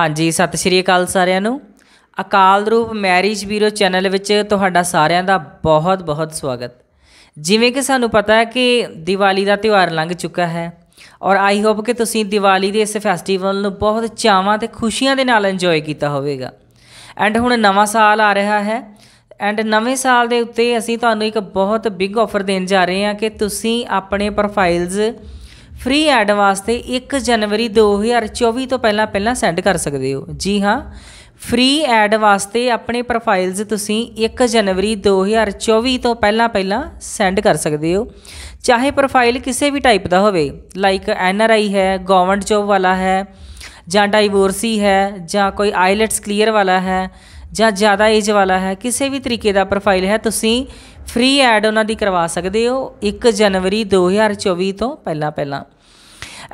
ਹਾਂਜੀ ਸਤਿ ਸ਼੍ਰੀ ਅਕਾਲ ਸਾਰਿਆਂ ਨੂੰ ਅਕਾਲ ਰੂਪ ਮੈਰਿਜ ਬੀਰੋ ਚੈਨਲ ਵਿੱਚ ਤੁਹਾਡਾ ਸਾਰਿਆਂ ਦਾ ਬਹੁਤ-ਬਹੁਤ ਸਵਾਗਤ ਜਿਵੇਂ ਕਿ ਸਾਨੂੰ ਪਤਾ ਹੈ ਕਿ ਦੀਵਾਲੀ ਦਾ ਤਿਉਹਾਰ ਲੰਘ ਚੁੱਕਾ ਹੈ ਔਰ ਆਈ ਹੋਪ ਕਿ ਤੁਸੀਂ ਦੀਵਾਲੀ ਦੇ ਇਸ ਫੈਸਟੀਵਲ ਨੂੰ ਬਹੁਤ ਚਾਵਾਂ ਤੇ ਖੁਸ਼ੀਆਂ ਦੇ ਨਾਲ ਇੰਜੋਏ ਕੀਤਾ ਹੋਵੇਗਾ ਐਂਡ ਹੁਣ ਨਵਾਂ ਸਾਲ ਆ ਰਿਹਾ ਹੈ ਐਂਡ ਨਵੇਂ ਸਾਲ ਦੇ ਉੱਤੇ ਅਸੀਂ ਤੁਹਾਨੂੰ ਇੱਕ ਬਹੁਤ ਬਿਗ ਆਫਰ ਦੇਣ ਜਾ ਰਹੇ ਹਾਂ ਕਿ ਤੁਸੀਂ ਆਪਣੇ ਪ੍ਰੋਫਾਈਲਸ ਫ੍ਰੀ ਐਡ ਵਾਸਤੇ 1 ਜਨਵਰੀ 2024 ਤੋਂ ਪਹਿਲਾਂ ਪਹਿਲਾਂ ਸੈਂਡ ਕਰ ਸਕਦੇ ਹੋ ਜੀ ਹਾਂ ਫ੍ਰੀ ਐਡ ਵਾਸਤੇ ਆਪਣੇ ਪ੍ਰੋਫਾਈਲਸ ਤੁਸੀਂ 1 ਜਨਵਰੀ 2024 ਤੋਂ ਪਹਿਲਾਂ ਪਹਿਲਾਂ ਸੈਂਡ ਕਰ ਸਕਦੇ ਹੋ ਚਾਹੇ ਪ੍ਰੋਫਾਈਲ ਕਿਸੇ ਵੀ ਟਾਈਪ ਦਾ ਹੋਵੇ ਲਾਈਕ ਐਨ ਆਰ ਆਈ ਹੈ ਗਵਰਨਮੈਂਟ ਜੋਬ ਵਾਲਾ ਹੈ ਜਾਂ ਡਾਈਵੋਰਸੀ ਹੈ ਜਾਂ ਕੋਈ ਆਈਲੈਟਸ ਕਲੀਅਰ ਵਾਲਾ ਹੈ ਜਾਂ ਜ਼ਿਆਦਾ ਏਜ ਵਾਲਾ ਹੈ ਕਿਸੇ ਵੀ ਤਰੀਕੇ ਦਾ ਪ੍ਰੋਫਾਈਲ ਹੈ ਤੁਸੀਂ ਫ੍ਰੀ ਐਡ ਉਹਨਾਂ ਦੀ ਕਰਵਾ ਸਕਦੇ ਹੋ 1 ਜਨਵਰੀ 2024 ਤੋਂ ਪਹਿਲਾਂ ਪਹਿਲਾਂ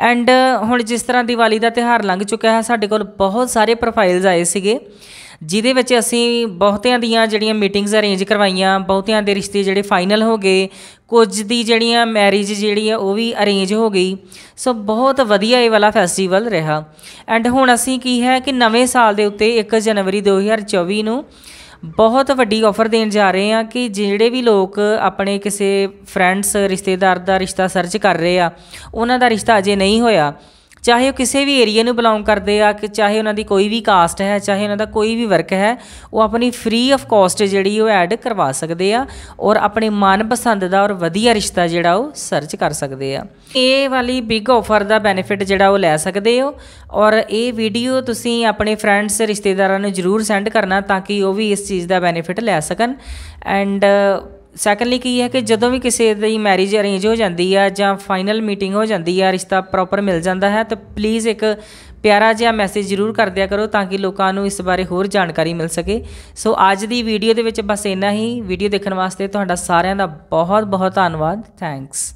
ਐਂਡ ਹੁਣ ਜਿਸ ਤਰ੍ਹਾਂ ਦੀਵਾਲੀ ਦਾ ਤਿਹਾਰ ਲੰਘ ਚੁੱਕਾ ਹੈ ਸਾਡੇ ਕੋਲ ਬਹੁਤ ਸਾਰੇ ਪ੍ਰੋਫਾਈਲਸ ਆਏ ਸੀਗੇ ਜਿਹਦੇ ਵਿੱਚ ਅਸੀਂ ਬਹੁਤਿਆਂ ਦੀਆਂ ਜਿਹੜੀਆਂ ਮੀਟਿੰਗਸ ਅਰੇਂਜ ਕਰਵਾਈਆਂ ਬਹੁਤਿਆਂ ਦੇ ਰਿਸ਼ਤੇ ਜਿਹੜੇ ਫਾਈਨਲ ਹੋ ਗਏ ਕੁਝ ਦੀ ਜਿਹੜੀਆਂ ਮੈਰਿਜ ਜਿਹੜੀ ਆ ਉਹ ਵੀ ਅਰੇਂਜ ਹੋ ਗਈ ਸੋ ਬਹੁਤ ਵਧੀਆ ਇਹ ਵਾਲਾ ਫੈਸਟੀਵਲ ਰਿਹਾ ਐਂਡ ਹੁਣ ਅਸੀਂ ਕੀ ਹੈ ਕਿ ਨਵੇਂ ਸਾਲ ਦੇ ਉੱਤੇ 1 ਜਨਵਰੀ 2024 ਨੂੰ ਬਹੁਤ ਵੱਡੀ ਆਫਰ ਦੇਣ ਜਾ ਰਹੇ ਆ ਕਿ ਜਿਹੜੇ ਵੀ ਲੋਕ ਆਪਣੇ ਕਿਸੇ ਫਰੈਂਡਸ ਰਿਸ਼ਤੇਦਾਰ ਦਾ ਰਿਸ਼ਤਾ ਸਰਚ ਕਰ ਰਹੇ ਆ ਉਹਨਾਂ ਦਾ ਰਿਸ਼ਤਾ ਅਜੇ ਨਹੀਂ ਹੋਇਆ ਚਾਹੇ ਉਹ ਕਿਸੇ ਵੀ ਏਰੀਆ ਨੂੰ ਬਿਲੋਂਗ ਕਰਦੇ ਆ ਕਿ ਚਾਹੇ ਉਹਨਾਂ ਦੀ ਕੋਈ ਵੀ ਕਾਸਟ ਹੈ ਚਾਹੇ ਉਹਨਾਂ ਦਾ ਕੋਈ ਵੀ ਵਰਕ ਹੈ ਉਹ ਆਪਣੀ ਫ੍ਰੀ ਆਫ ਕਾਸਟ ਜਿਹੜੀ ਉਹ ਐਡ ਕਰਵਾ ਸਕਦੇ ਆ ਔਰ ਆਪਣੇ ਮਨਪਸੰਦ ਦਾ ਔਰ ਵਧੀਆ ਰਿਸ਼ਤਾ ਜਿਹੜਾ ਉਹ ਸਰਚ ਕਰ ਸਕਦੇ ਆ ਇਹ ਵਾਲੀ ਬਿਗ ਆਫਰ ਦਾ ਬੈਨੀਫਿਟ ਜਿਹੜਾ ਉਹ ਲੈ ਸਕਦੇ ਹੋ ਔਰ ਇਹ ਵੀਡੀਓ ਤੁਸੀਂ ਆਪਣੇ ਫਰੈਂਡਸ ਰਿਸ਼ਤੇਦਾਰਾਂ ਨੂੰ ਜ਼ਰੂਰ ਸੈਂਡ ਕਰਨਾ ਤਾਂ ਕਿ ਉਹ ਵੀ ਇਸ ਚੀਜ਼ ਦਾ ਬੈਨੀਫਿਟ ਲੈ ਸਕਣ ਐਂਡ ਸੈਕੰਡਲੀ ਕੀ ਹੈ ਕਿ ਜਦੋਂ ਵੀ ਕਿਸੇ ਦੀ ਮੈਰਿਜ ਅਰੇਂਜ ਹੋ ਜਾਂਦੀ ਆ ਜਾਂ ਫਾਈਨਲ ਮੀਟਿੰਗ ਹੋ ਜਾਂਦੀ ਆ ਰਿਸ਼ਤਾ ਪ੍ਰੋਪਰ ਮਿਲ ਜਾਂਦਾ ਹੈ ਤਾਂ ਪਲੀਜ਼ ਇੱਕ ਪਿਆਰਾ ਜਿਹਾ ਮੈਸੇਜ ਜ਼ਰੂਰ ਕਰ ਦਿਆ ਕਰੋ ਤਾਂ ਕਿ ਲੋਕਾਂ ਨੂੰ ਇਸ ਬਾਰੇ ਹੋਰ ਜਾਣਕਾਰੀ ਮਿਲ ਸਕੇ ਸੋ ਅੱਜ ਦੀ ਵੀਡੀਓ ਦੇ ਵਿੱਚ ਬਸ ਇੰਨਾ ਹੀ ਵੀਡੀਓ ਦੇਖਣ ਵਾਸਤੇ ਤੁਹਾਡਾ ਸਾਰਿਆਂ ਦਾ ਬਹੁਤ ਬਹੁਤ ਧੰਨਵਾਦ ਥੈਂਕਸ